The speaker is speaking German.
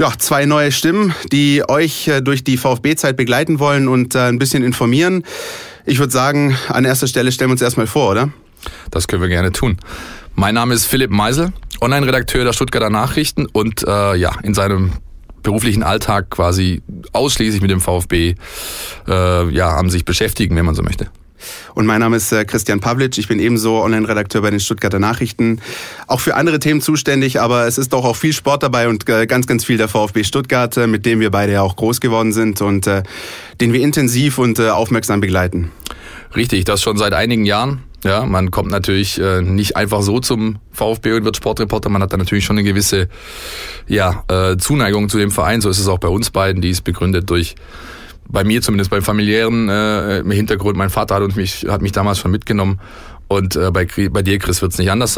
Ja, zwei neue Stimmen, die euch äh, durch die VfB-Zeit begleiten wollen und äh, ein bisschen informieren. Ich würde sagen, an erster Stelle stellen wir uns erstmal vor, oder? Das können wir gerne tun. Mein Name ist Philipp Meisel, Online-Redakteur der Stuttgarter Nachrichten und äh, ja, in seinem beruflichen Alltag quasi ausschließlich mit dem VfB äh, ja, am sich beschäftigen, wenn man so möchte. Und mein Name ist äh, Christian Pavlic. Ich bin ebenso Online-Redakteur bei den Stuttgarter Nachrichten. Auch für andere Themen zuständig, aber es ist doch auch viel Sport dabei und äh, ganz, ganz viel der VfB Stuttgart, äh, mit dem wir beide ja auch groß geworden sind und den wir intensiv und aufmerksam begleiten. Richtig, das schon seit einigen Jahren. Ja, man kommt natürlich nicht einfach so zum VfB und wird Sportreporter. Man hat da natürlich schon eine gewisse ja, Zuneigung zu dem Verein. So ist es auch bei uns beiden. Die ist begründet durch bei mir zumindest, beim familiären äh, Hintergrund, mein Vater hat, uns mich, hat mich damals schon mitgenommen und äh, bei, bei dir, Chris, wird es nicht anders sein.